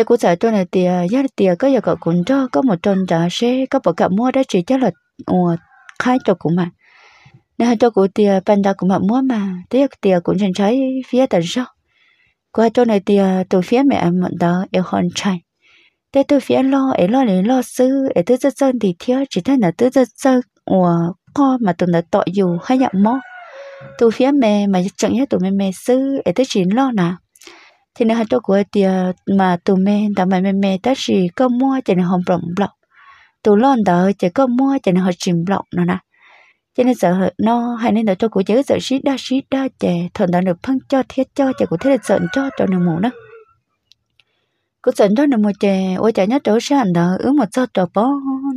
giờ cũng sợ tôi là tiền giá tiền có giờ cậu cũng cho có một tròn trả xe có bỏ cả mua đó chỉ cho là ủa khai cho cũng mà nên cho cụ tiền bên đó cũng mà mua mà thế tiền à, cũng chẳng thấy phía tận sau qua chỗ này tiền à, từ phía mẹ mận đó yêu hòn trai thế từ phía lo ấy lo đến lo sư ấy từ rất dân thì thiếu chỉ thấy là từ rất dân ủa ờ, co mà tụi nó tội dù hay nhận mó từ phía mẹ mà chẳng nhớ tụi mẹ mẹ sư ấy tới chỉ lo nào thì hai cho của tiền mà tụi mình đã mày mày mày ta chỉ có mua cho nên không rộng lọc tụi lon đó chỉ có mua cho nên họ chìm lọc nó nè cho nên sợ nó hay nên là cho của chữ sợ xí đa xí đa chè thằng đã được phân cho thiết cho chè của thế là sợ cho cho nó mù đó cũng sợ cho nó mù chè ôi chả nhớ chỗ sẽ sản đó ứ một sao trò bó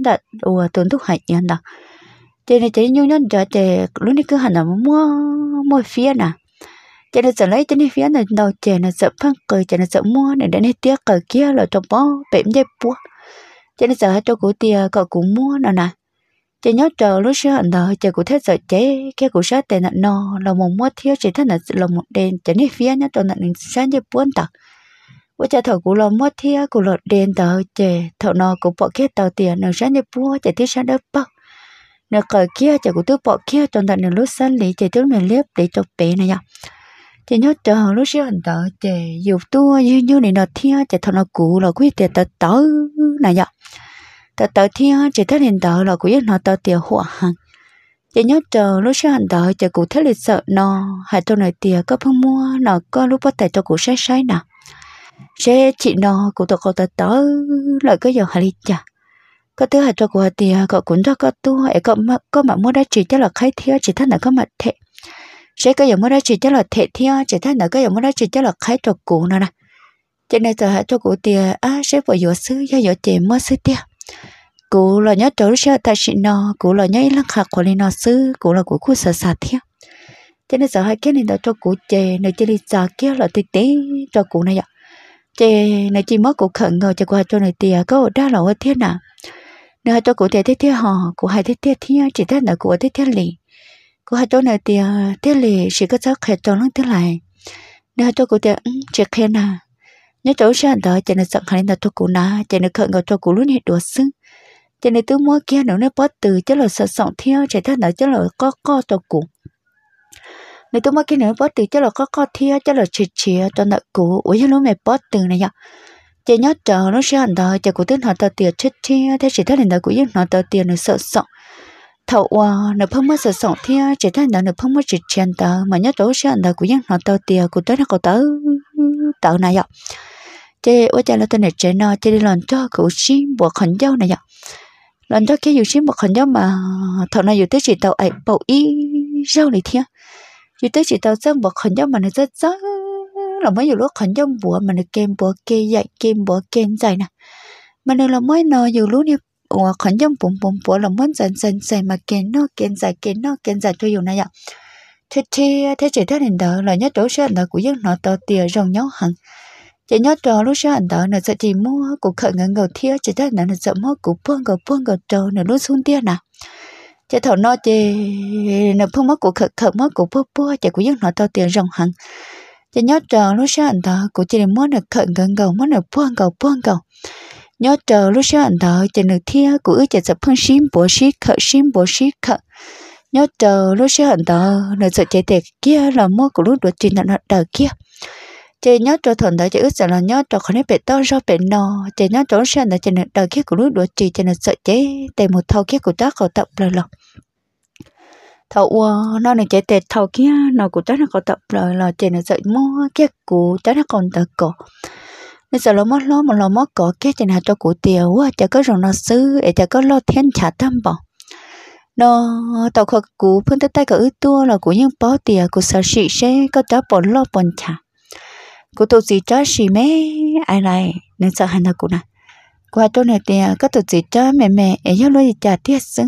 đặt ủa tuần thuốc hạnh nhân đó cho nên chỉ nhiêu nhung cho chè lúc này cứ hẳn là mua mua phía nào cho nên sợ lấy cho nên phía này đầu chè nó sợ phân cười chè là sợ mua này đến hết tiếc cờ kia là trong bó bệm dây búa cho nên giờ hai cho cụ tia cậu cũng mua nào nè chè nhớ chờ lúc xưa hận đời chè cụ thế sợ chế cái cụ sát tiền nặng no là một mua thiếu chỉ thế là là một đèn cho nên phía nhớ tôi nặng sáng dây búa tờ bữa chè thầu cụ lo mua thiếu cụ lọt đèn tờ chè thầu nó cụ bỏ cái tàu tiền nặng sáng dây búa chè thiếu sáng đất bắc nửa cờ kia chè cụ thứ bỏ kia tôi nặng lúc sáng lý chè thiếu nửa liếp để cho bé này nhá chỉ nhớ chờ lúc xíu hành tớ chỉ dục tua như như này nó thiên chỉ thằng nó cũ là quý tiền tớ tớ này nhở tớ tớ thiên chỉ thấy hiện tớ là quý nó tớ tiền hỏa hàng chỉ nhớ chờ lúc xíu hành tớ chỉ cụ thấy lịch sợ nó hai cho này tiền có phong mua nó có lúc bắt tay cho cụ sai sai nào sẽ chị nó cụ tớ cụ tớ tớ lại cái giờ hãy chả có thứ hai cho cụ tiền cậu cũng cho có tua ấy cậu mà có mà mua đã chỉ chắc là khai thiếu chỉ thân là có mặt thệ sẽ có dòng mới đó chỉ cho là thiệt thi chỉ thấy nữa có dòng mới đó chỉ cho là khái trục cụ nữa nè cho nên giờ hãy cho cụ tiền á sẽ phải dụ sư cho dụ tiền mới sư tiền cụ là nhớ chỗ sẽ ta chỉ nó cụ là nhớ lăng khạc của linh nó sư cụ là của khu sở sạt thiệt cho nên giờ hãy kết nên đó cho cụ chè nơi chơi đi giờ kia là thực tế cho cụ này ạ chè nơi chỉ mới cụ khẩn ngờ cho qua cho nơi tiền có đa là thiên nào nơi cho cụ tiền thiết thiết họ cụ hay thiết thiết thiết chỉ thấy nữa cụ thiết thiết liền cô hai chỗ này thì ờ, thế lì chỉ có cháu khẹt trong lăng thế này nếu hai chỗ cô thì ừ, chỉ khẹt nà nhớ sẽ sáng đó chỉ là sẵn khai là cho cô nà chỉ là khẩn ngồi cho cô luôn hết đùa xưng chỉ là tứ mua kia nữa nó bắt từ chứ là sợ sọng theo chỉ thế nào chứ là có co cho cô nếu tứ mua kia nữa bắt từ chứ là có co theo chứ là chỉ chỉ cho nợ cô ủa chứ lúc mẹ bắt từ này nhở chỉ nhớ chờ nó sáng đó chỉ cô tin họ tờ tiền chết chi thế chỉ thế này là cô yên họ tờ tiền nó sợ sọng thầu wa nó phong mất sự sống thia chỉ thấy nó nó phong mất chỉ chén tờ mà nhớ tổ tối anh ta cũng nhắc họ tao tiền của tới nó có tớ tờ này ạ chế ở trên là tên này chế nó chế đi lần cho cụ xin bộ khẩn dâu này ạ lần cho cái dù xin bộ khẩn dâu mà thầu này dù tới chỉ tàu ấy bầu y rau này thia dù tới chỉ tàu sang bộ khẩn dâu mà nó rất rất là mấy dù lúc khẩn dâu bùa mà nó kem bùa kê dạy kem bùa kê dạy nè mà nó là mấy nó dù lúc nè 我肯定蹦蹦勃了，满身身身嘛，见 nó 见 giải 见 nó 见 giải cho dù này ạ. Thế thế thế chỉ thế nên đó là nhất đối sẽ là của dân nó to tiền rồng nhau hẳn. Chỉ nhất đó lúc sẽ ảnh đó là sẽ chỉ mua của khởi ngân ngầu thiê chỉ thấy là sẽ mua của phương ngầu phương ngầu trâu là lúc xuống tiền nè. Chỉ thầu nó chỉ là phương mất của khởi khởi mất của phương phương chỉ của dân nó tao tiền rồng hẳn. Chỉ nhớ đó lúc sẽ ảnh đó của chỉ mua là khởi ngân ngầu mất là phương ngầu phương ngầu nhớ chờ lúc xưa anh đó trên được thia của ước chờ tập phương xin bố xí khờ xin bố xí khờ nhớ chờ lúc xưa anh đó nơi sợ chạy tệ kia là mua của lúc đuổi trình nặng đờ kia chị nhớ chờ thuận đó chị ước sợ là nhớ chờ khỏi nếp bể to do bể nò chị nhớ cho xe là trên nợ đời kia của lúc đuổi chị trên nợ sợ chế tề một thâu kia của ta khẩu tập lời lọc thầu ua nó này chế tề thâu kia nó của ta nó khẩu tập lời là trên nợ sợ mua kia của ta nó còn tờ cổ nên giờ lo mất lo mà lo mất có cái chẳng nào cho cụ tiêu á chả có rồi nó xứ, để chả có lo thiên trả tâm bỏ nó tàu khóc cụ phân tới tay cả ư tua là cụ nhưng bỏ tiền cụ sợ sĩ sẽ có trả bỏ lo bỏ trả cụ tổ gì trả sĩ mẹ ai lại nên sợ hành là cụ nè qua chỗ này tiền, có tổ gì trả mẹ mẹ ấy nhớ lo gì trả tiết xứng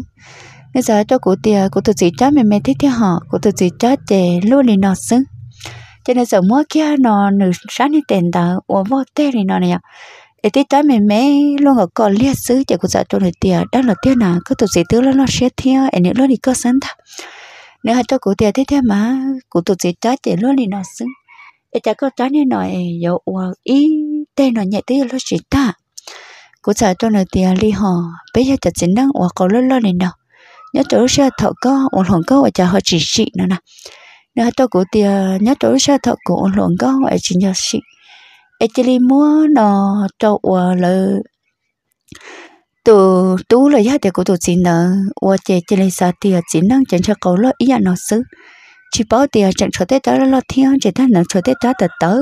nên giờ cho cụ tiền cụ tổ gì trả mẹ mẹ thích thế họ cụ tổ gì trả trẻ luôn đi nó xứng cho nên giờ mua kia nó nửa sáng đi tiền đó ủa vô tê thì nó này để tí tới mình mấy luôn ở còn liệt xứ chỉ có giờ cho người tiền đó là tiền nào cứ tụt gì thứ là nó sẽ theo em nữa luôn đi cơ sẵn thật nếu hai cho cụ tiền thế thế mà cụ tụt gì trái thì luôn đi nó xứ em chả có trái nên nói dầu ủa ý tê nó nhẹ tí nó sẽ ta cụ giờ cho người tiền li họ bây giờ chả chỉ năng ủa có luôn luôn này nào nhớ chỗ xe thọ có ổn hồn có ở chả họ chỉ chỉ nữa nè nó tôi cũng tiền nhớ tôi sẽ thợ cũng luận có ngoại chỉ nhớ sĩ ấy chỉ đi mua nó cho ủa là tụ tú là giá tiền của tụ chỉ nợ ủa chỉ chỉ lấy sao tiền chỉ năng chẳng cho cầu lo ý là nó xứ chỉ bảo tiền chẳng cho tới đó lo thiên chỉ ta năng cho tới đó tật tớ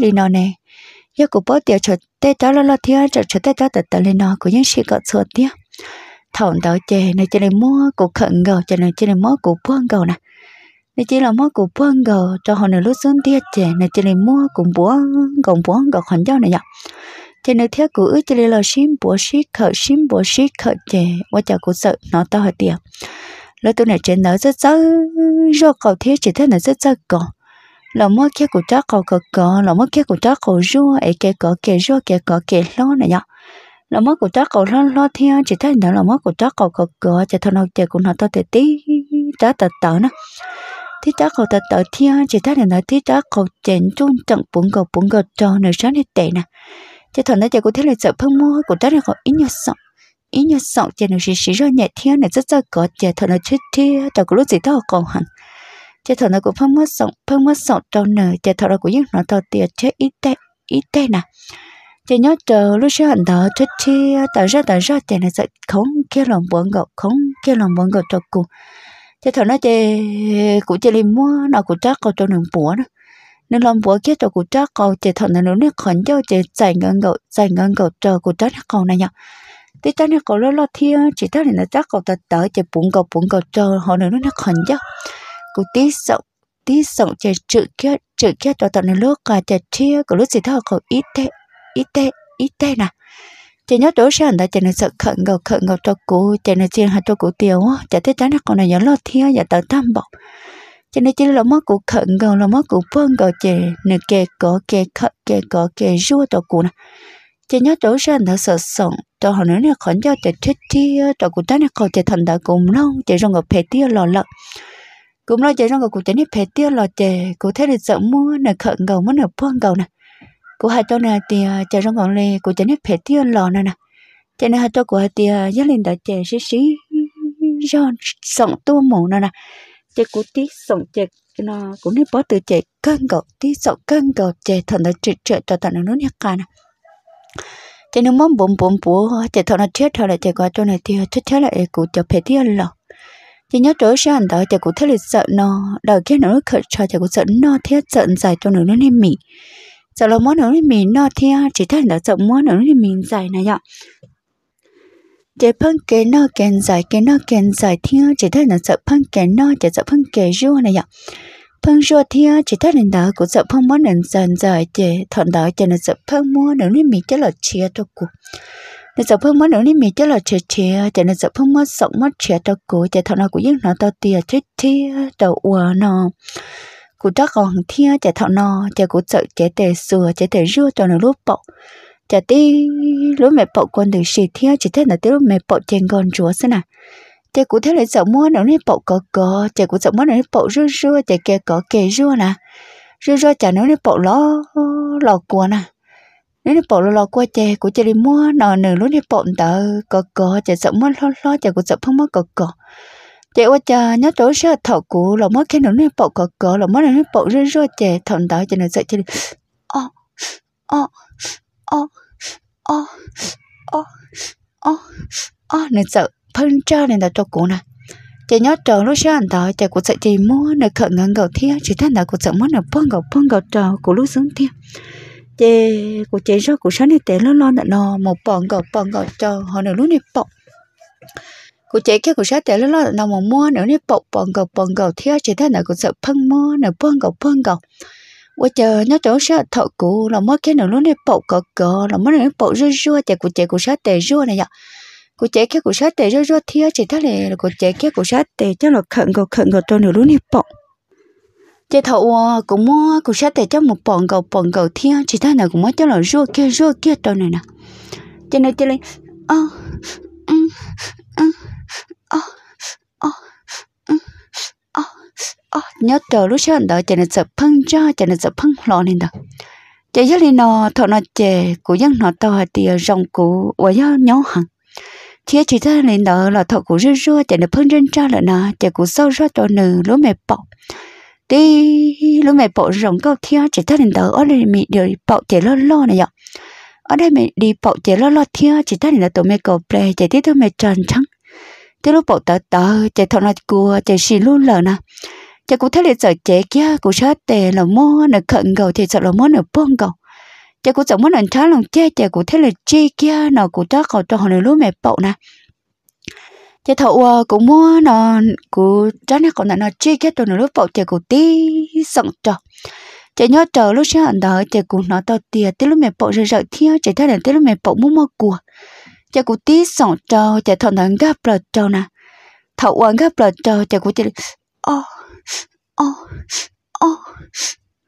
đi nó nè giá của bảo tiền cho tới đó lo thiên chẳng cho tới đó tật tớ đi nó của những sự có sửa tiền thầu đó chè này chỉ lấy mua của khẩn gầu chỉ này chỉ lấy mua của buông gầu này nè chỉ là mua của bông gờ cho họ nửa lúc xuống tiết chè nè chỉ là mua cũng búa cũng búa gọt hòn dao này nhở chỉ nửa thiết của ước chỉ là lo xin búa xí khở xin búa xí khở chè qua chả của sợ nó to hơn tiệt lỡ tôi này trên nở rất rất rồi cầu thiết chỉ thấy nó rất rất cỏ. là mua kia của cháu cầu cầu cọ là mua kia của cháu cầu rua ấy kia cọ kia rua kia cỏ kia lo này nhở là mất của cháu cậu lo lo theo chỉ thấy nó là mất của cháu cậu cậu cậu chỉ thằng nào chơi cũng nó to tệ tí cháu tật tớ nó thì ta có ta tới thiên chỉ ta để nói thì ta có chén chung chẳng bốn cầu bốn cầu cho nơi sáng hết tệ nè chỉ thằng này chỉ có thế là sợ phân mua của ta là có ít nhất sợ ít nhất sợ chỉ là chỉ chỉ ra nhẹ thiên này rất rất có chỉ thằng này chết thiên ta có lúc gì đó còn hẳn chỉ thằng này của phân mua sợ phân mua sợ cho nơi chỉ thằng này của những nó tao tiền chết ít tệ ít tệ nè chỉ nhớ chờ lúc sẽ hẳn đó chết thiên tạo ra tạo ra chỉ là sợ không kêu lòng bốn cầu không kêu lòng bốn cầu cho cùng chứ thằng nó chơi cụ chơi lim mua nó cụ chắc câu cho nương búa nữa nên làm búa kia cho cụ chắc câu chơi thằng nó nước khẩn cho chơi giải ngang gậu giải ngang gậu cho cụ chắc câu này nhở thế chắc nó câu lo lo thia chỉ thằng nó chắc câu ta tới chơi bún cầu bún cầu cho họ nó nó khẩn cho cụ tí sợ tí sợ chơi chữ kia chữ kia cho thằng nó lúc cả chơi chia của lúc gì thằng cậu ít tệ ít tệ ít tệ nè chỉ nhớ đối sản ta chỉ là sợ khẩn ngầu khẩn ngầu cho cũ chỉ là chỉ hai cho cũ tiêu chỉ thấy trái nó còn là nhớ lo thiên và tớ tam bọc chỉ là chỉ là mất cũ khẩn ngầu là mất cũ phân ngầu chỉ nửa kề có kề khẩn kề có kề rua cho cũ nè chỉ nhớ đối sản ta sợ sòng cho họ nữa là khẩn cho chỉ thích thiên cho cũ trái nó còn chỉ thành đã cùng long chỉ rong ngầu phê tiêu lò lợn cũng lo chỉ rong ngầu cũ chỉ nếp phê tiêu lò chỉ cũ thấy được sợ mua nửa khẩn ngầu mất nửa phân ngầu nè của hai cháu nè thì ờ, chạy trong còn lì của chạy nếp phải tiêu lò nè nè chạy nè hai cháu của thì ờ, gia đình đã chạy xí xí giòn sống tua mù nè nè chạy của tí sống chạy nó cũng nếp bó từ chạy cân cầu tí sống cân cầu chạy thằng đã trị trị cho thằng nó nhắc cả nè chạy nếu mong bụng bụng bùa chạy thằng nó chết thằng lại chạy qua chỗ này thì ờ, chết chết lại của chạy phải tiêu lò chị nhớ trở ra đó chị cũng thấy là sợ nó đầu kia nó khởi cho chị cũng sợ nó thiết giận dài cho nó nên mỉ sợ là món nướng thì mình nó thì chỉ thấy là sợ món nướng thì mình dài này ạ chỉ phân kế nó kén dài cái nó kén dài thì chỉ thấy là sợ phân kế nó chỉ sợ phân kế rua này ạ phân rua thì chỉ thấy là đó cũng sợ phân món nướng dần dài chỉ thọn đó chỉ nó sợ phân món nướng thì mình chỉ là chia cho cụ nên sợ phân món nướng thì mình chỉ là chia chia chỉ nên sợ phân món sống mất chia cho cụ chỉ thọn nó cũng yên nó tao tiền chết chia đầu uo nó cú chắc còn thia chả thọ nò chả cú sợ chả tề sửa chả tề rưa cho nó lúc bọc chả tí lúc mẹ bọc con được xì thia chỉ thế là tí lúc mẹ bọc trên con chúa xem nào chả cú thế lại sợ mua nó nên bọc có có chả cú sợ mua nó nên bọc rưa rưa chả kê có kê rưa nè rưa rưa chả nó nên bọc ló lò cua nè nếu nó bỏ lo qua chè của chè đi mua nò nửa lúc nó bộn tờ có có chè sợ mua lo lo chè của sợ không mua có có chị ô chờ nhớ tối sơ thọ cũ là mất khi nỗi nước bộ cọ cọ là mất nước bộ rất rất chị thằng đó cho nói dậy chị ô ô ô ô ô ô ô nên sợ phân cho nên là thọ cũ nè chị nhớ trò lúc anh đó chị cũng sẽ chị mua nên khẩn ngang gầu thia chị thấy là cũng sẽ mua nợ bông gầu bông gầu trò của lúc xuống thia chị của chị rất của sáng này té lo lo nợ nó một bông gạo bông gạo trò họ nợ lúc này bông cô chế kia cô sát để lúc lo nó mà mua nữa nên bọc bong gầu bong gầu theo chỉ thế nào cô sợ phân mua nữa bong gầu bong gầu quá chờ nó chỗ sợ thợ cũ là mất cái nữa luôn này bọc cọ cọ là mất nữa bọc rưa rưa chạy cô chế cô sát để rưa này nhở cô chế kia cô sát để rưa rưa thì chỉ thế này là cô chế kia cô sát để cho là khẩn gầu khẩn gầu tôi nữa luôn này bọc chế thọ ờ, cũng mua cô sát để cho một bong gầu bong gầu theo chỉ thế nào cũng mất cho là rưa kia rưa kia tôi này nè cho nên cho nên ờ ừ, ừ. ừ. Ờ, ờ, ừ, ờ, nhớ chờ lúc sáng đó chạy nên sợ phăng cho chạy nên sợ phăng lò nên đó chạy giấc lên nó thọ nó chạy của dân nó to thì rồng của và gió nhau hẳn thế chỉ ra lên đó là thọ của rưa rưa chạy nên phăng chân cha là nó chạy của sâu rưa cho nừ lúa mẹ bọc đi lúa mẹ bỏ rồng câu thia chỉ ra lên đó ở đây mình đi bỏ, chạy lo lo này vậy ở đây mình đi bỏ chạy lo lo thia chỉ ra lên đó tụi mẹ cầu play chạy tiếp tụi mẹ trần trắng thế lúc bộ tớ tớ chạy thọ nó cua chạy xì luôn lờ nè chạy cũng thấy là sợ chạy kia cũng sát tè là mua nè khẩn gầu thì sợ là mua nè bông gầu chạy cũng sợ mua nè trái lòng chê chạy cũng thấy là chê kia nó cũng chắc cầu cho họ nè lúc mẹ bậu nè chạy thọ ờ, cũng mua nó cũng trái nè còn nó chê kia tôi nè lúc bậu chạy cũng tí sẵn cho, chạy nhớ chờ lúc sáng đó chạy cũng nó to tiền tới lúc mẹ bậu rồi sợ thiếu chạy thấy là tới lúc mẹ bậu muốn mua cua cha cụ tí sòng trâu cha thằng thằng gấp lợt trâu nè thầu quan gấp lợt trâu cha cụ tí ô ô ô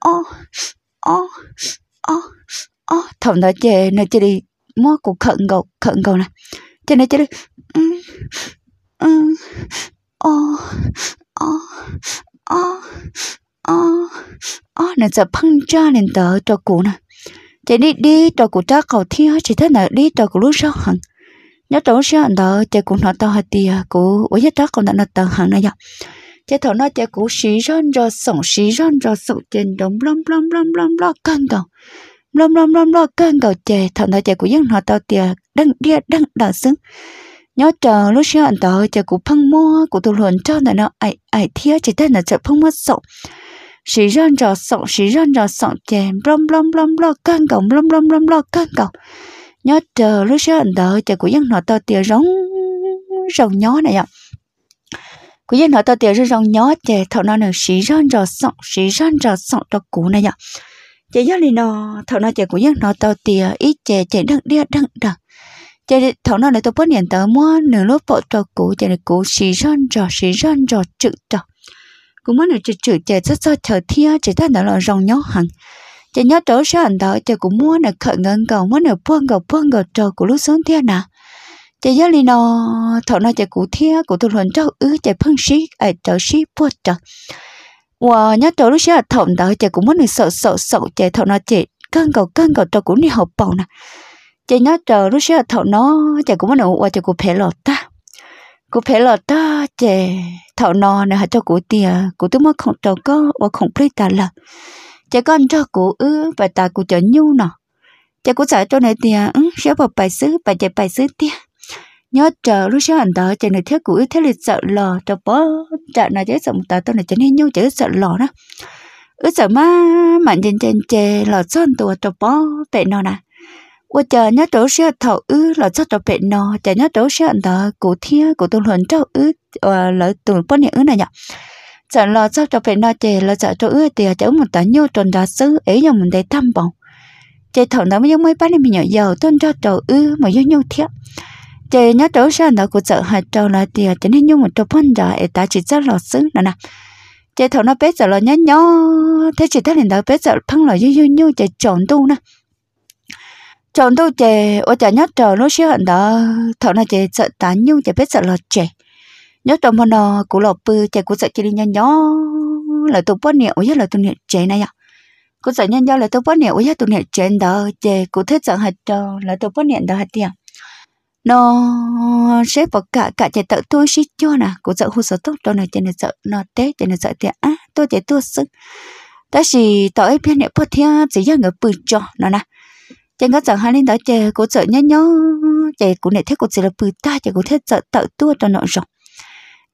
ô ô ô ô thằng nó chê nó chê đi mua cụ khẩn gầu khẩn gầu nè cho nên chê đi ừ, ừ, ô ô ô ô ô nó sẽ phăng ra nên tờ cho cụ nè chạy đi đi cho cụ trác cầu thi chỉ thế nào đi cho cụ lúa sau hẳn nhớ trốn xíu anh đó chơi cũng nói tao hạt tiề cũ ở dưới đó còn đã nói tao hàng này nhở chơi thầu nói chơi cũ xí rón rồi sống xí rón rồi sụt trên đồng lom lom lom lom lom căng cầu lom lom lom lom căng cầu chơi thầu nói chơi cũ dân họ tao tiề đăng đia đăng đỏ sưng nhớ chờ lúc xíu anh đó chơi cũ phăng mua của tụi luận cho nó nó ai ai thiếu chỉ tên là chơi phăng mua sổng xí rón rồi sổng xí rón rồi sổng chơi lom lom lom lom căng cầu lom lom lom lom căng cầu nhớ chờ lúc xưa anh đợi chờ của dân họ to tiền rong rong nhó này ạ của dân họ to tiền rong rong nhó chờ thầu nó nửa xí rong rò sọng xí rong rò sọng cho cũ này ạ chờ dân này nọ thầu nó chờ của dân họ to tiền ít chờ chờ đắng đĩa đắng đăng chờ thầu nó này tôi bớt nhận tờ mua nửa lúc bộ cho cũ chờ này cũ xí rong rò xí rong rò chữ trò cũng muốn được chữ chữ chờ rất do chờ thia chờ ta đó là rong nhó hàng chỉ nhớ chỗ sẵn đó chỉ cũng muốn là khởi ngân cầu muốn là phương cầu phương cầu trò của lúc xuống thiên nà chỉ nhớ li nó thọ nó chỉ cụ thiên cụ tôi luận cho ứ chỉ phân xí ở à, chỗ xí buốt trò và ờ, nhớ chỗ lúc sẵn thọ đó chỉ cũng muốn là sợ sợ sợ chỉ thọ nó chỉ cân cầu cân cầu trò cũng đi học bầu nà chỉ nhớ chỗ lúc sẵn thọ nó chỉ cũng muốn là và chỉ cụ phải lọt ta cụ phải lọt ta chỉ thọ nó nè cho cụ tiền cụ tôi mất không trò có và không biết ta là chả con cho cụ ư và ta cụ cho nhu nọ chả cụ sợ cho này thì ừ sẽ bỏ bài xứ và chạy bài xứ tia nhớ chờ lúc sáng anh đó chả này thiếu cụ ư thế lịch sợ lò cho bó chả này chứ sợ một tà tôi này chả nên nhu chả sợ lò đó ư sợ má mạnh trên trên chè lò son tùa cho bó vậy nọ nè qua chờ nhớ chỗ sẽ thọ ư là cho cho bệ nọ chờ nhớ chỗ sẽ anh đó cụ thia cụ tôi luận cho ư ờ, lỡ tuổi bốn nhà ư này nhở chẳng lo sao cho phải nói chè lo sợ cho ưa thì cháu một tá nhô tròn đá sứ ấy giờ mình thấy thăm bọn chè thầu nó mới mấy bát mình nhỏ giờ tôn cho trầu ư mà do nhô thiệt chè nhớ trấu sao nó cũng sợ hạt trầu là tiề cho nên nhô một trầu phân giả ấy ta chỉ rất lo sứ nè nè chè thầu nó biết sợ lo nhớ nhớ thế chỉ thấy đó biết sợ phăng lo dư dư nhô chè tròn tu nè chọn tu chè ô chả nhớ trầu nó sẽ hận đó thầu nó chè sợ tán nhô chè biết sợ lo chè nhớ trong mòn nó cố lọ bự chạy cú chạy chỉ đi nhanh nhó là tụ bớt nhiều ấy là tụ nhiều chạy này ạ à. cố dạy nhanh nhó là tụ bớt nhiều ấy tụ nhiều chạy đó chạy cố thích chẳng hạt đó là tụ bớt nhiều đó hạt tiền nó sẽ bỏ cả cả chạy tự tôi xí cho nè cố dạy hú sơ tốt cho này chạy này sợ nó té chạy này sợ tiền à tôi chạy tôi sức đó chỉ tỏi bên này bớt thiên chỉ là người bự cho nó nè chẳng có chẳng hai linh đó chạy cố dạy nhanh nhó chạy cố này thế cố dạy là bự ta chạy cố thế sợ tự tôi cho nó rộng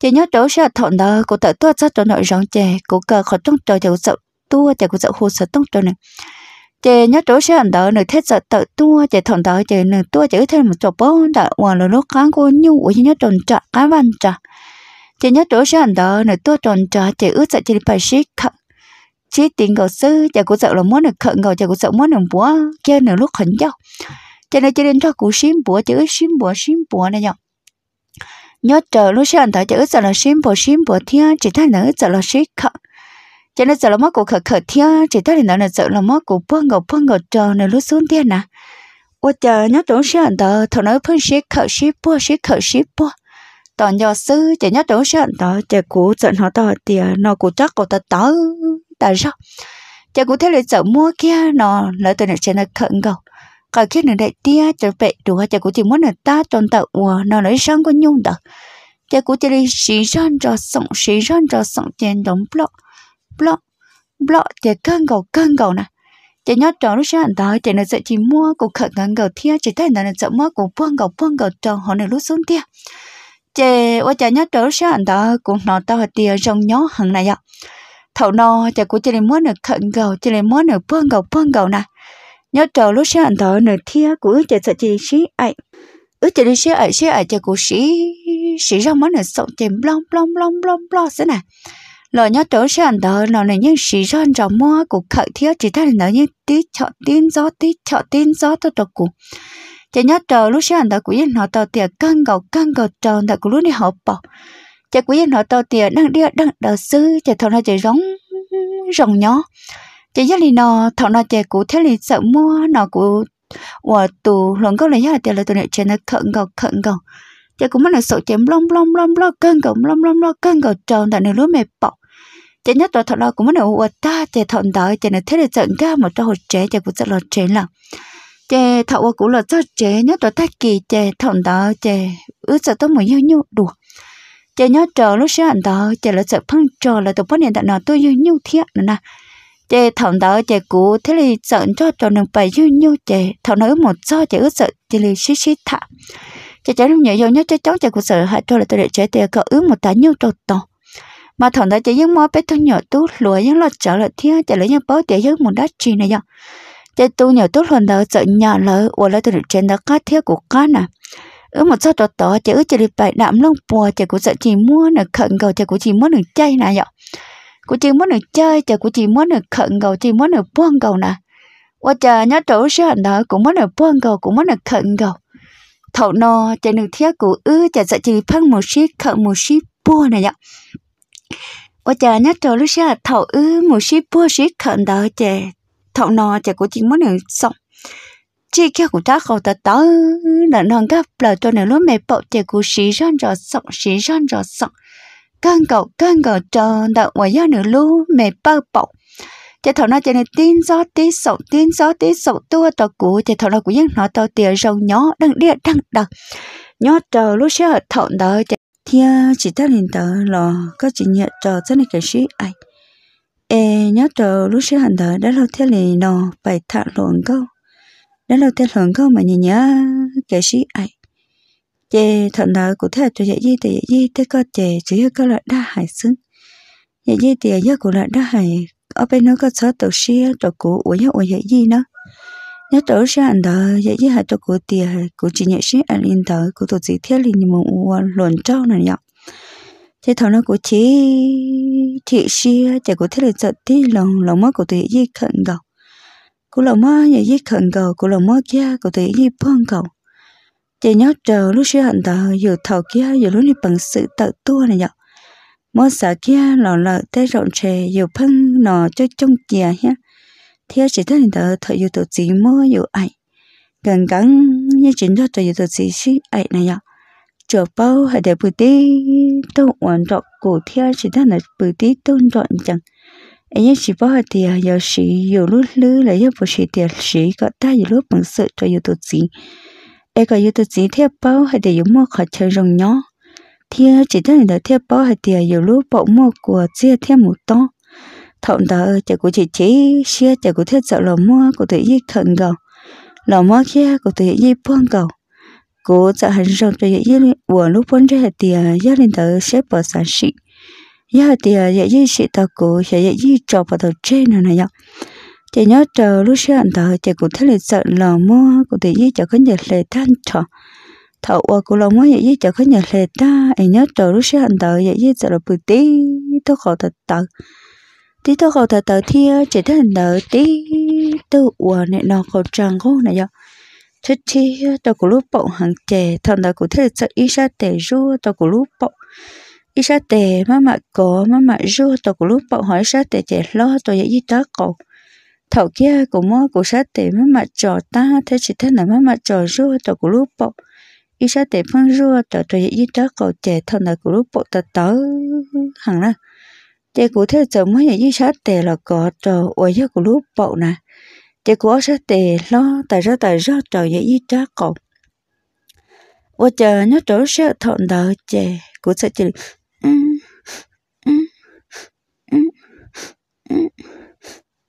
chỉ nhớ đó sẽ thọn đó cô tự tua cho nội rong chè cô cờ khó trong trời chè cô sợ tua chè cô sợ hồ sợ trong trời này chè nhớ đó sẽ đó nội thiết sợ tự tua chè thọn đó chè nội tua chè thêm một chỗ bốn đã hoàn là lúc kháng cô nhu của nhớ tròn trà cá văn trà chỉ nhớ đó sẽ đó nội tua tròn trà chè ướt sợ chè phải xích khẩn chỉ tiền cầu sư chè cô sợ là muốn được khẩn cầu chè cô sợ muốn được búa kia nửa lúc khẩn nhau chè nửa chè đến cho cú xím búa chè ướt xím búa xím búa này nhau nhớ chờ lúc sáng thở chờ giờ là xin bộ xin bộ thiên chỉ thay nữa giờ là xin khờ cho nên giờ là mất của khờ khờ thiên chỉ thay nữa là giờ là mất của bông ngọc bông ngọc chờ nữa lúc xuống thiên chờ nhớ nhớ thằng ờ, nó nó nó nó toàn chỉ tại sao, lại mua kia từ trên nè 我叫那种山的，头那盆水口水波水口水波，当要是叫那种山的，这古正好到的，那古扎古的到，但是，这古天里怎么干呢？那等你现在看够。cả khi nửa đại tia trở về đủ hai chả cũng chỉ muốn là ta tròn tạo của nó lấy sáng có nhung đó chả cũng chỉ đi xí ran cho sống xí sơn cho sống trên đống block block block chả căng cầu căng cầu nè chả nhớ trò lúc sáng đó chả nửa sẽ chỉ mua của khẩn căng cầu thia chỉ thấy nửa nửa sợ mua của buông cầu buông cầu cho họ này lúc xuống thia chả ở chả nhớ trò lúc sáng đó cũng nó tao hạt tia trong nhớ hằng này ạ thầu no chả cũng chỉ đi muốn nửa khẩn cầu chỉ đi muốn là buông cầu buông cầu nè nhớ trò lúc sáng anh thọ nửa thia của ước chạy sợ chị sĩ ấy ước chạy đi sĩ ấy sĩ ấy chạy của sĩ sĩ rong món nửa sọc chìm blong blong blong blong blong thế này lò nhớ trò sáng anh thọ nó này nhưng sĩ rong trò mua của khởi thia chỉ thay nó như tí chọn tin gió tí chọn tin gió tôi trò của chạy nhớ trò lúc sáng anh thọ của yên họ tàu tiền căng gầu căng gầu tròn tại của lúc này họ bỏ chạy của yên họ tàu tiền đang đi đang đầu sư chạy thọ nó chạy giống giống nhó chỉ giờ lì nó thằng nó chạy cũ thế lì sợ mua nó cũ và tù luôn có lấy giờ tiền là tôi nó chạy nó khẩn cầu khẩn cầu chạy cũng mất là sợ chém lom lom lom lom cân cầu lom lom lom cân cầu tròn tại nơi lúa mệt bọc chạy nhất là thằng nó cũng mất là ủa ta chạy thằng đó chạy nó thế là giận ga một trong hồ trẻ chạy cũng rất là trẻ lắm chè thọ qua cũng là cho chè nhớ tôi thắc kỳ chè thọn đó chè ước sợ tôi mới nhớ nhu đủ chè nhớ chờ lúc sáng đó chè là sợ phăng chờ là tôi phát hiện tại nó tôi nhớ nhu thiệt nữa nè chế thằng đó chế cũ thế thì giận cho cho nàng phải yêu nhau chế thằng nói một do chế ước sợ chị liền xí xí thả chị cháu nhớ yêu nhất chế cháu chế cũng sợ hại cho là tôi để chế tiền cậu ước một tá nhau trâu to mà thằng đó chế những mò bé thằng nhỏ tú lúa những lọt trở lại thiên chế lấy những bó tiền những một đắt chi này nhở chế tu nhỏ tú lần đó sợ nhà lỡ và lấy tôi để chế đó cá thiết của cá nè ước một do trâu to chị ước chị đi bảy đạm lông bùa chị cũng sợ chỉ mua nè khẩn cầu chị cũng chỉ mua nửa chay này nhở cô chị muốn được chơi chờ cô chị muốn được khẩn cầu chị muốn được buông cầu nè qua chờ nhớ chỗ sẽ đó cũng muốn được buông cầu cũng muốn được khẩn cầu thầu no chờ được thiết của ư chờ sợ chị phân một ship khẩn một ship buông này nhở qua chờ nhớ chỗ lúc sẽ thầu ư một ship buông ship khẩn đó chờ thầu no chờ cô chị muốn được xong chỉ kia của ta không ta tới là non gấp là cho nên lúc mẹ bậu chị cô sĩ răn rồi sọng sĩ răn rồi sọng 刚狗刚狗 chờ đợi ngoài gió nửa lú mẹ bơ bọc chỉ thầu nó cho nên tin gió tí sầu tin gió tí sầu tua tàu cũ chỉ thầu nó cũng những nó tàu tiền rồng nhỏ đang đĩa đang đập nhỏ chờ lúc sẽ thọ đợi chỉ thia chỉ ta liền tờ lò có chỉ nhận trò rất là cái gì ai ê nhớ chờ lúc xưa hành đợi đã lâu thế liền nó phải thả lộn câu đã lâu thế lộn câu mà nhìn nhớ cái gì ai chị thuận lợi cụ thể cho dễ gì thì dạy gì thế có chị chỉ có cái loại đa hải xứng dễ gì thì dạy cụ loại đa hải ở bên nó có sợ tổ xia tổ cụ uống nhớ uống dễ gì nữa nhớ tổ xia anh đó dễ gì hả tổ cụ thì cụ chỉ nhớ xia anh yên đó cụ tổ chỉ thiết liền một uống luồn trâu này nhọc thế thằng nó cụ chỉ chỉ xia chỉ cụ thiết là sợ tí lòng lòng mắt cụ thì dạy gì khẩn cầu cụ lòng mắt dễ gì khẩn cầu cụ lòng mắt kia cụ thì dạy gì phong cầu chị nhớ chờ lúc xưa hận tờ dù thầu kia dù lúc đi bằng sự tự tua này nhở mỗi sợ kia lò lợ tê rộn trề dù phân nọ cho trong kia nhá thì chỉ thấy hình tờ thợ dù tổ chị mua dù ảnh gần gắn như chính cho tờ dù tổ chị xí ảnh này nhở chờ bao hay để bự tí tôi hoàn trọn cổ theo chỉ ta là bự tí tôi trọn chẳng anh ấy chỉ bao thì giờ sĩ dù lúc lư là giờ bộ sĩ tiền sĩ có ta dù lúc bằng sự cho dù tổ chị ai có yêu tôi chỉ theo bao hay để yêu mua khỏi chơi rồng nhỏ thì chỉ thấy người theo bao hay để yêu lúc bỏ mua của chia theo một to thọn đó chỉ có chỉ chỉ xia chỉ có thiết sợ lò mua của tôi yêu thần gầu lò mua kia của tôi yêu phong gầu của sợ hành rồng tôi yêu buồn lúc buồn ra thì gia đình đó sẽ bỏ sản sĩ gia thì dạy gì sĩ ta của sẽ dạy gì cho vào đầu trên này này chị nhớ chờ lúc xưa anh thở chị cũng thấy là sợ lò mua cũng thấy nhiên chờ có nhật lệ than trọ thọ qua cũng lò mua vậy với chờ có nhật lệ ta anh nhớ chờ lúc xưa anh thở vậy với sợ là bự tí tôi khổ thật tật tí tôi khổ thật tật thì chị thấy anh thở tí tôi qua này nó khó trăng khó này vậy thế thì tôi cũng lúc bỗng hàng chè thằng đó cũng thấy là sợ ít ra tệ ru tôi cũng lúc bỗng ít ra tệ má mẹ có má mẹ ru tôi cũng lúc bỗng hỏi ra tệ chè lo tôi vậy gì ta cậu thầu kia của mua của sát tế mới mặt trò ta thế chỉ thế là mới mặt trò rùa tờ của lúc bộ y sát tế phân rùa tờ tôi dễ dít đó cầu trẻ thân là của lúc bộ tờ tớ hẳn ra chế của thế giờ mới dễ dít sát tề là có trò ủa giấc của lúc bộ nè chế của sát tề lo tại ra tại ra trò dễ dít đó cầu ủa chờ nhớ chỗ sẽ thọn đỡ trẻ của sẽ chỉ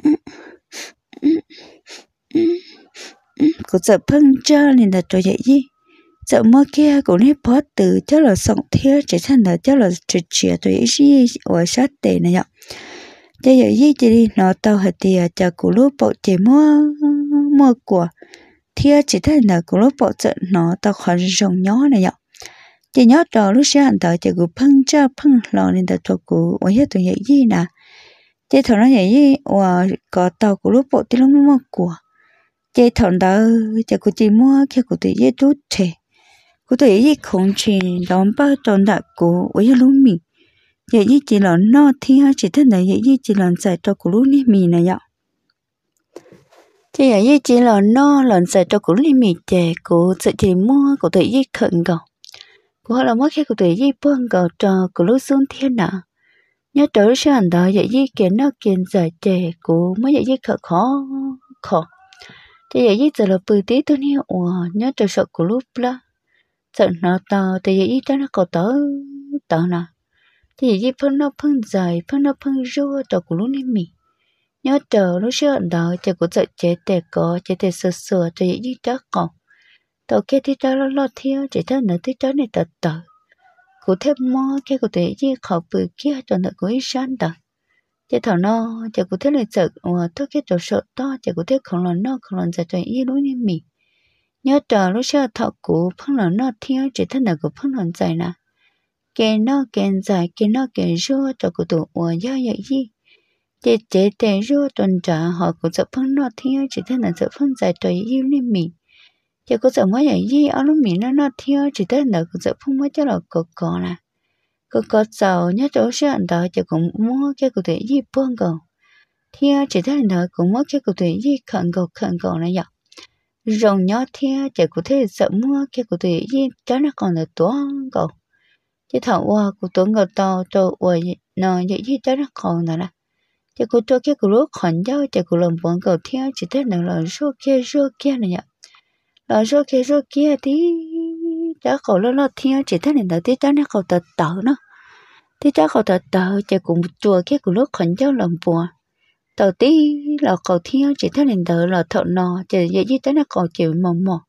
Mm-hmm cũng sợ phân cho nên là trò vậy gì sợ mơ kia cũng nên bỏ từ cho là sống thiếu chỉ thành là cho là chỉ chỉ tôi gì ở sát tệ này ạ cho vậy gì chỉ đi nó tao hạt tiền à? cho cụ lúc bộ chỉ mua mua của thiếu chỉ thành là cụ lúc bộ sợ nó tao khỏi rồng nhỏ này ạ chỉ nhớ trò lúc sáng tao chỉ cụ phân cho phân lo nên là thuộc cụ ở hết tôi vậy gì nè chế thằng nó vậy và có tàu của lúc bộ thì nó mua của chế thằng đó chế của chị mua khi của tôi dễ chút thế của tôi dễ không chỉ đón bao đón đặt của với lúc mình dễ dễ chỉ là nó thì ha chỉ thế này dễ dễ chỉ là giải cho của lúc này mình này vậy chế dễ chỉ là nó là giải cho của lúc này mình chế của sự chỉ mua của tôi dễ khẩn cầu của họ là mất khi của tôi dễ buông cầu trò của lúc xuống thiên nào nhớ tới sản đó dạy gì kiến nó kiến giải trẻ cũ mới dạy gì khó khó khó thì dạy gì giờ là bự tí tôi nhớ ủa nhớ tới sợ của lúc là sợ nó to thì dạy gì cho nó có tớ tớ nè thì dạy gì phân nó phân dài phân nó phân rua cho của lúc này mì nhớ chờ lúc sản đó trẻ của dạy trẻ trẻ có trẻ trẻ sửa sửa cho dạy gì đó còn tàu kia thì cho lo lo theo chỉ cho nó thì cho này tật tật cụ thêm mò cái cụ thể gì khó bự kia cho nó có ít san đó chỉ thảo nó chỉ cụ thể là sợ mà ờ, thôi cái chỗ sợ to chỉ cụ thể không lo nó không lo giờ cho ý lúc như mì nhớ trò lúc sau thọ cụ phân lo nó thiếu chỉ thân là cụ phân lo dài là kẻ nó kẻ dài kẻ nó kẻ rô cho cụ tụ ở ờ, do vậy gì chỉ chỉ để rô tuần trả họ cụ sợ phân nó thiếu chỉ thân là sợ phân dài cho ý lúc như mì chỉ có sợ mỗi ngày gì ở lúc mình nó nó thiếu chỉ tới nợ cũng sợ không mới cho là cọ cọ nè cọ cọ sợ nhớ chỗ sợ anh đó chỉ cũng mua cái cụ thể gì buông cầu thiếu chỉ tới nợ cũng mua cái cụ thể gì khẩn cầu khẩn cầu này vậy rồi nhớ thiếu chỉ cụ thể sợ mua cái cụ thể gì cho nó còn là tuấn cầu chỉ thằng qua cụ tuấn cầu to cho qua nó vậy gì cho nó còn nữa nè chỉ cụ cho cái cụ lúc khẩn giao chỉ cụ làm buông cầu thiếu chỉ tới nợ là số kia số kia này vậy lỡ rồi kia rồi kia thì cháu khẩu lo lo thiên chỉ thấy nền đó thì cháu nó khẩu tật tờ nó thì cháu khẩu tật tờ chỉ cùng chùa kia cùng lúc khẩn cháu làm bùa tờ tí là khẩu thiên chỉ thấy nền đó là thợ nò chỉ dễ như thế nó khẩu chịu mò mò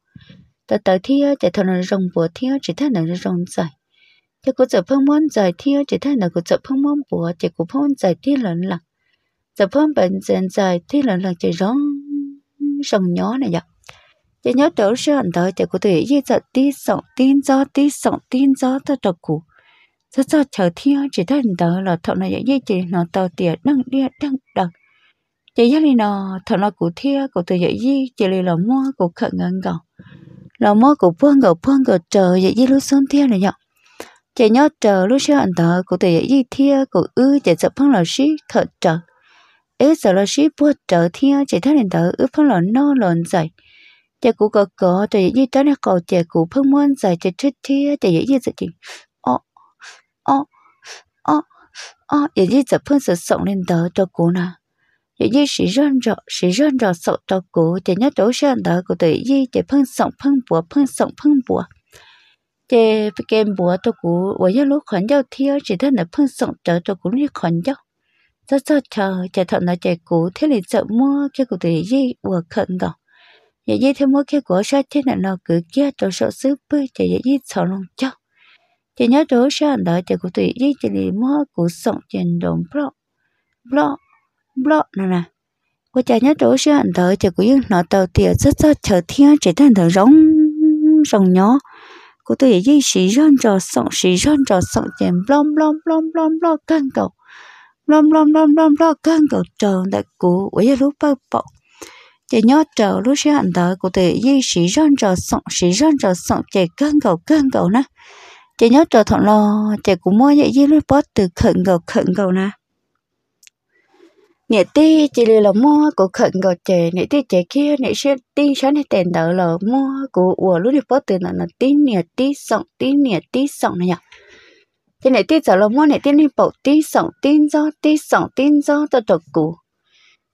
tờ tờ thiên chỉ thợ nò rồng bùa thiên chỉ thấy nền rồng dài chạy của chợ phong môn dài thiên chỉ thấy nền của chợ phong môn bùa chạy của phong dài thiên lần lần chợ phong bệnh dài thiên lần lần chỉ rong rồng nhỏ này vậy chỉ nhớ trở sự hẳn tới chỉ có thể dễ dàng tí sống tin gió tí sống tin gió ta độc cụ rất do chờ thiên chỉ thấy thân đó là thọ nó dễ chỉ nó tàu tiền đăng đi đăng đằng chỉ giác này nó thọ nó cụ thiên cụ từ dễ gì chỉ là là mua cụ khẩn ngang gọng là mua cụ phương gọng phương gọng chờ dễ gì lúc xuân thiên này nhở chỉ nhớ chờ lúc xưa anh ta cụ tự dễ gì thiên cụ ư chỉ sợ phong là sĩ thợ chờ ư sợ là sĩ bua chờ thiên chỉ thấy thân đó ư phong là nó lồn dậy chè chị cụ cờ cờ dễ như tới nè cậu chè cụ phương muốn dài chè chết thía chị dễ như chị ô ô ô ô dễ như chị phương sự sống lên đó cho cụ nè dễ như sĩ rơn rọ sĩ rơn rọ sợ cho cụ chị nhớ chỗ sơn đó cụ tự như chị phương sống phương bùa phương sống phương bùa chị phải kèm bùa cho cụ và nhớ lúc khoản giao thiê chỉ thân là phương sống trở cho cụ như khoản giao rất sợ chờ chị thợ nói chè cụ thế là sợ mua cái cụ tự như vừa khẩn đó thêm 也一天 mỗi khi của sao thế là nó cứ kia tổ sợ sư bơi thì 也一草 lòng cho thì nhớ tổ sa đợi thì của tụi đi thì lì mua của sọng trên đồng blog blog blog nè nè của cha nhớ tổ sa đợi thì của những nó tàu tiền rất rất chờ thiên chỉ đang thở rống rống nhỏ của tôi trò trò trên căng cầu tụi 也一时认着送时认着送钱 blog blog căng cầu trời 干狗 blog blog blog blog bao bọc chỉ nhớ chờ lúc xưa hẳn tới của thể di sĩ rơn chờ sọng sĩ rơn chờ sọng chỉ cơn cầu cơn cầu nè chỉ nhớ chờ thọn lo chỉ cũng mua vậy di lúc bớt từ khẩn cầu khẩn cầu nè nè ti chỉ lì là mua của khẩn cầu chỉ nè ti chỉ kia nè sẽ ti sáng nè tiền đỡ là mua của ủa lúc đi bớt từ là là tin nè ti sống tin nè ti sống này nhở thế nè ti giờ là mua nè ti đi bầu ti sống tin do ti sống tin do tao trọc cũ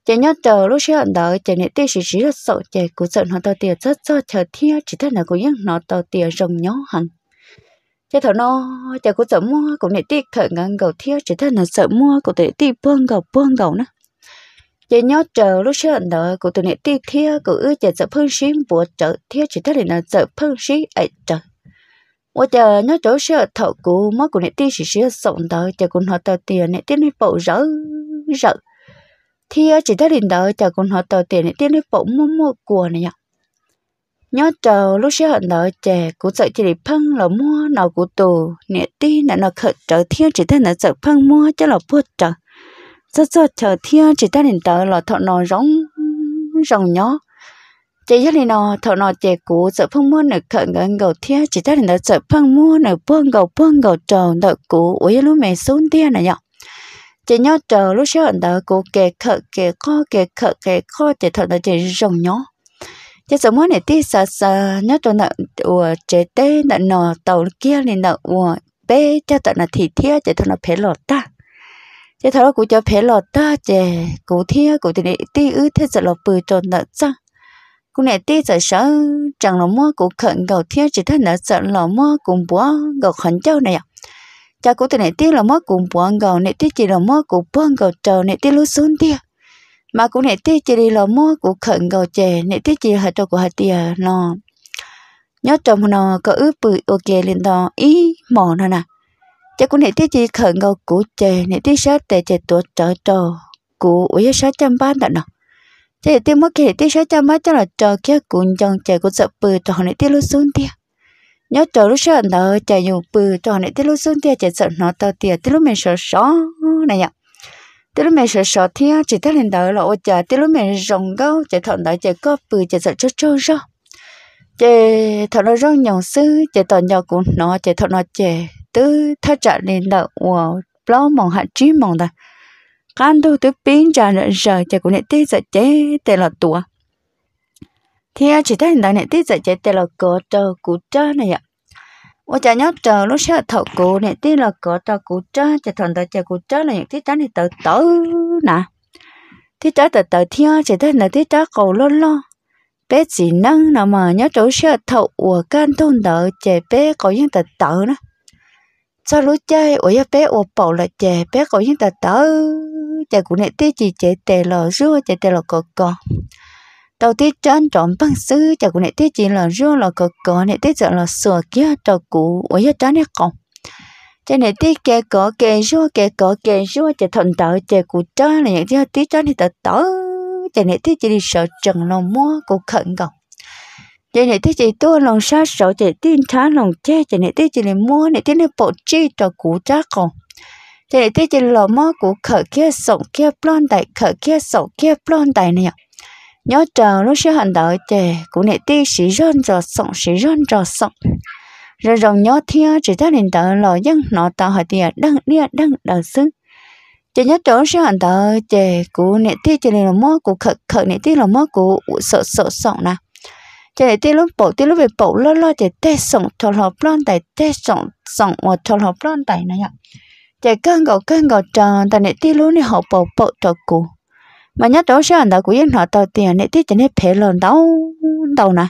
chỉ nhớ chờ lúc xưa đó chỉ nên tiếc chỉ chỉ là sợ chỉ cũng sợ nó tàu tiền rất do chờ thiếu chỉ thế nào cũng những nó tàu tiền rồng nhó hẳn chỉ thằng nó chỉ cũng sợ mua cũng nên tiếc khởi ngang gầu thiếu chỉ thế nào sợ mua cũng để tiếc buông gầu buông gầu nữa chỉ nhớ chờ lúc xưa đó cũng tụi nên tiếc thiên cũng ước chỉ sợ phương xí bùa trợ thiên chỉ thế nào sợ phương xí ấy trợ 我就那早些头股，莫过那点些些送到，就跟他到店那点那包肉肉。thì ờ, chỉ ta đến đó chờ con họ tàu tiền này tiền đi bỗng mua mua của này nhở nhớ chờ lúc xưa họ đó chè cú sợ chỉ để phân là mua nào cú tù nè ti nè nó khởi chờ thiên chỉ ta nè sợ phân mua cho là bút chờ rất rất chờ thiên chỉ ta đến đó là thọ nó rong rong nhó chỉ cho nên nó thọ nó chè cú sợ phân mua nè khởi gần gầu thiên chỉ ta đến đó sợ phân mua nè buông gầu buông gầu chờ đợi cú uống lúc mẹ xuống tiền này nhở chỉ nhớ chờ lúc xưa anh đã cố kể khờ kể khó kể khờ kể khó chỉ thật là chỉ rồng nhỏ chỉ số muốn này tí sợ sợ nhớ tôi nợ của chế tê nợ nọ tàu kia lên nợ của bé cho tận là thịt thia chỉ thật là phải lọt ta chỉ thật là cũng cho phải lọt ta chỉ cố thia cố thì này tí ư thế sợ lọt bự cho nợ chăng cụ này tí sợ sợ chẳng là mua cố khẩn cầu thia chỉ thật là sợ là mua cùng búa gầu khẩn châu này à cha cũng thế này tiếc là mất cùng bọn gầu này tiếc chỉ là mất cùng bọn gầu trầu này tiếc lúc xuống tiếc mà cũng này tiếc chỉ đi là mất của khẩn gầu chè này tiếc chỉ là trầu của hạt tia nó nhớ trồng nó có ướp bự ok lên đó ý mỏ nó nè cha cũng này tiếc chỉ khẩn gầu cụ chè này tiếc sát tệ chè tuột trở trầu cụ ủy sát trăm ba đó nè thế tiếc mất kia tiếc sát trăm ba cho là trầu kia cũng trong chè của sợ bự trầu này tiếc lúc xuống tiếc nhớ chờ lúc sợ nó chạy nhiều bự cho nên tới lúc xuống tiệt chạy sợ nó tao tiệt tới lúc mình sợ sợ này nhở tới lúc mình sợ sợ thì chỉ thấy lên đó là ô chờ tới lúc mình rong gấu chạy thọn đó chạy có bự chạy sợ chớ chớ ra chạy thọn nó rong nhồng sư chạy thọn nhau cũng nó chạy thọn nó chạy tứ thắt chặt lên đó của lo mong hạn chí mong ta can đâu tứ pin trả nợ giờ chạy cũng nên tới giờ chế tên là tua thì à, chỉ thấy đại này tít dạy chạy tè là có trò cú trơ này ạ và chả nhớ trò lúc sẽ thọ cú này tít là có trò cú trơ chả thằng tờ chả cú trơ này tít trái này tự tớ nè tít trái tự tờ thia à, chỉ thấy là tít trái cầu lo lo bé chỉ năng nào mà nhớ chỗ sẽ thọ của can thôn đỡ chạy bé có những tờ tờ nữa sau lúc chơi ở nhà bé ở bầu là chạy bé có những tờ tờ chạy cú này tít chỉ chạy tè là rưa chạy tè là cò cò đầu tiết chân trọng băng sư chả cụ này tiết chỉ là rô là cờ cờ này tiết giờ là sửa kia trò cụ ở giờ chân này còn cho này tiết kê cờ kê rô kê cờ kê rô chả thuận tạo chả cụ chân là những thứ tết chân thì tớ tớ cho này tiết chỉ đi sợ trần lòng mua cụ khẩn cầu cho này tiết chỉ tua lòng sa sợ chả tin thá lòng che cho này tiết chỉ là mua này tiết này bộ chi trò cụ trá còn cho này tiết chỉ là mua cụ khởi kia sống kia plon đại khởi kia sống kia plon đại này nhớ chờ nó sẽ hận đợi để cũng nè tí sĩ rơn giờ sống sĩ rơn giờ sống rồi rồng nhớ thia chỉ ta nên đợi lo dân nó tạo hỏi tiền đăng đĩa đăng đợi xứng chỉ nhớ chỗ sẽ hận đợi để cũng nè tí chỉ là mơ của khờ khờ nè tí là mơ của sợ sợ sống nè chỉ nè tí lúc bộ tí lúc về bộ lo lo chỉ tê sống cho hợp lon tại tê sống sống và cho hợp lon tại này ạ chỉ căng gạo căng gạo tròn tại nè tí lúc nè họ bộ bộ cho cụ mà nhớ đó sao anh ta cũng yên họ tàu tiền để tiếc cho nên phải lòn đâu đâu nè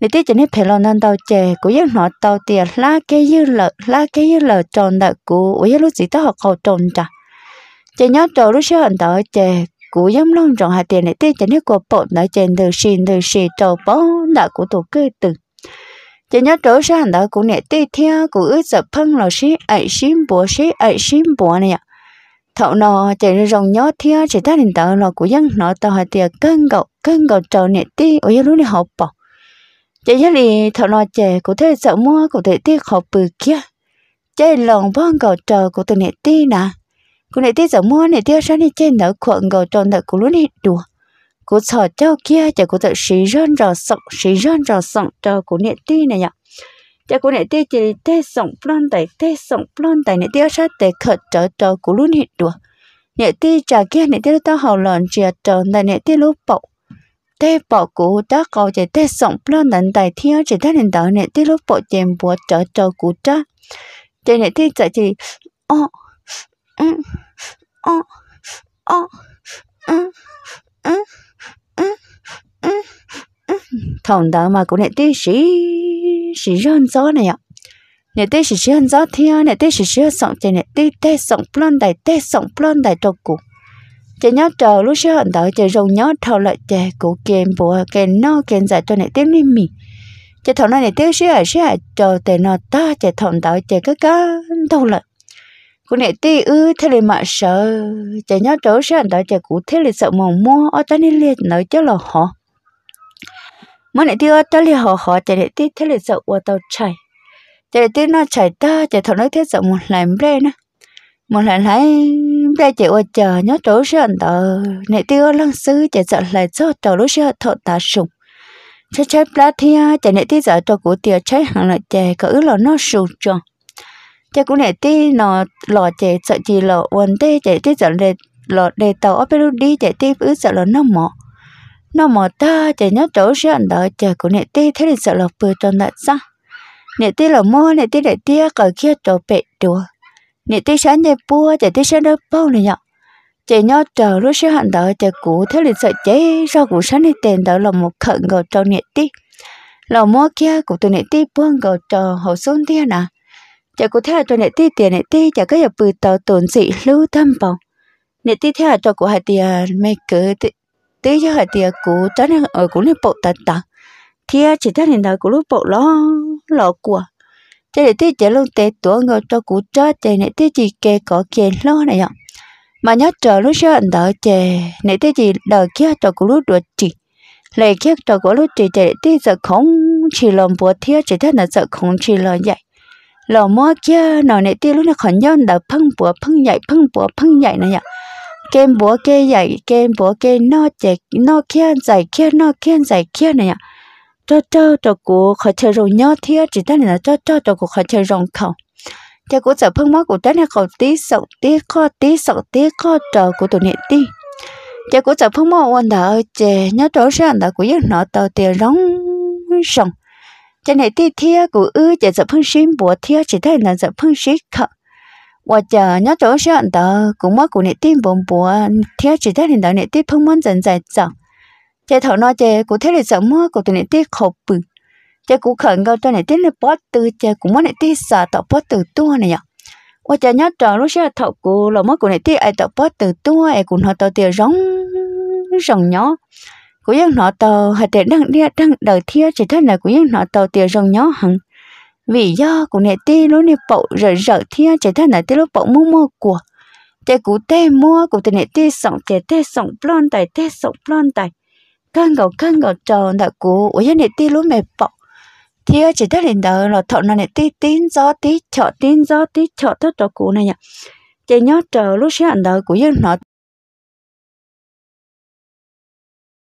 để tiếc cho nên phải lòn nên tàu chè cũng yên họ tàu tiền la cái dư lợ la cái dư lợ tròn đợt của ủa lúc gì tao học cầu tròn chả chè nhớ trò lúc sao anh đó chè cú yên long tròn hạt tiền để tiếc cho nên của bộ nói chè từ xin từ xì tàu bó đã của tổ cơ từ chỉ nhớ trổ ra đó cũng nè tiếc theo cũng ước giật phân là xí ấy xím bùa xí ấy xím bùa này ạ thọ nó chạy rồng nhó thia chỉ ta đến tờ lò của dân nó tờ hỏi tiệc cân gậu cân gậu trầu nè ti ở dưới lúc này học bỏ chạy dưới lì thọ nọ chạy của thể sợ mua của thể ti học bự kia chạy lòng bong gậu trầu của thể nè ti nà của nè ti sợ mua nè ti sáng đi trên nở cuộn gậu trầu nở cụ lúc này đùa của sợ trâu kia chạy của thể xí rơn rò sọc xí rơn rò sọc trầu của nè ti này nhở cha cô này tê chỉ tê sống plon tại tê sống plon tại này tê sát tê khờ trở trở của luôn hiện đùa này tê trà kia này tê tao hầu lợn chia trở tại này tê lúc bọc tê bọc của ta cầu chỉ tê sống plon tại tại thiên chỉ ta nền tờ này tê lúc bọc chèm bùa trở trở của cha chỉ này tê chỉ chỉ ô ô ô ô ô thòng đó mà cũng lại tí gì 是 rơn gió này ạ nè tê sẽ rơn gió thiên nè tê sẽ rơn sọng chạy nè tê tê sọng plon đầy tê sọng plon đầy trâu cụ chạy nhớ trờ lúc sẽ hận đợi chạy rồng nhớ thầu lại chạy cụ kèm bùa kèm no kèm giải cho nè tê ni mì chạy thầu này nè tê sẽ ở sẽ chờ tê nó ta chạy thầu đợi chạy cái cá đâu lại cụ nè tê ư thế là mà sợ chạy nhớ trờ sẽ hận đợi chạy cụ thế là sợ mồm mua ở ta nên liệt nói cho là họ mỗi ngày tiêu tao li họ họ chạy để tí thế là sợ qua tao chạy chạy tí nó chạy ta chạy thằng nó thế sợ một lần bê nữa một lần lấy bê chạy qua chờ nhớ chỗ sơn tờ ngày tiêu lăng sư chạy sợ lại cho chỗ lúc sơn thọ ta sùng chạy chạy bá thia chạy này tí sợ cho của tiêu chạy hàng lại chạy cỡ là nó sùng tròn chạy cũng này tí nó lò chạy sợ chỉ lò quên tê chạy tí sợ để lò để tàu ở bên đi chạy tí cứ sợ là nó mỏ nó mò ta chả nhớ chỗ sẵn đó chả của nệ tê thế là sợ lọc bừa tròn đặt ra nệ tê là mua nệ tê để tia cờ kia chỗ bệ đùa nệ tê sáng nhẹ bua chạy tê sáng đó bao này nhở chả nhớ chờ lúc sẵn đó chả cũ thế là sợ chế do cũ sáng nệ tiền đó là một khẩn gầu cho nệ tê lò mua kia của tụi nệ tê buông gầu cho hậu xuống tia nè chạy cũ thế là tụi nệ tê tiền nệ tê chạy cái giờ bừa tàu tồn dị lưu thâm bồng nệ tê thế là cho của hai tiền mấy cứ tới cho họ tiệc cũ cho nên ở cũng nên bộ tật tận thì chỉ thấy nên đầu cũng lúc bộ lo lo của thế để tiết chỉ luôn tệ tuổi người cho cũ cho thế này tiết chỉ kê có kê lo này ạ mà nhớ chờ lúc sau anh đợi chè này tiết chỉ đợi kia cho cũ lúc được chỉ lấy kia cho cũ lúc chỉ chè tiết giờ không chỉ lòng bùa thiê chỉ thấy là giờ không chỉ lo vậy lò mò kia nó này tiết lúc nó khẩn nhớ đợi phăng bùa phăng nhảy phăng bùa phăng nhảy này ạ kem búa kê dạy kem búa kê nó chạy nó khen dạy khen nó khen dạy khen này ạ cho cho cho cô khỏi chơi rồi nhớ thiệt chỉ ta là cho cho cho cô khỏi chơi rồng khẩu cho cô sợ phương mắc của ta này khẩu tí sợ tí khó tí sợ tí khó chờ của tụi này tí cho cô sợ phương mắc của ta ơi chè nhớ trổ ra ta cụ giấc nọ tàu tiền rong rồng cho này tí thiệt của ư chè sợ phương xin búa thiệt chỉ ta là sợ phương xin khẩu 我 chờ nhớ chỗ sợ tờ cũng mất của nệ tim bồn bùa theo chỉ thế hiện tại nệ tim phong môn dần dài dòng chế thầu nó chế cũng thế là sợ mua của tụi nệ tim khổ bự chế cũng khẩn cầu cho nệ tim là bớt từ chế cũng mất nệ tim sợ tọt bớt từ tua này nhở 我家伢找路些头骨，老么过来地爱到不得多，爱过那到地上上鸟，过样那到还得让地让到天，只他那过样那到地上鸟行。vì do của nè tê lúc nè bộ rợ rợ thiên chạy thân nè tê lúc bộ mua mua của chạy cú tê mua của tình nè tê sống chạy tê sống plon tài tê sống plon tài căng gầu căng gầu tròn đã cú ôi nè tê lúc mẹ bộ thiên chỉ thân lên đó là thọ nè tê tín gió tí chọ tín gió tí chọ tất đó cú này nhở chạy nhớ chờ lúc sáng đó cú dân nó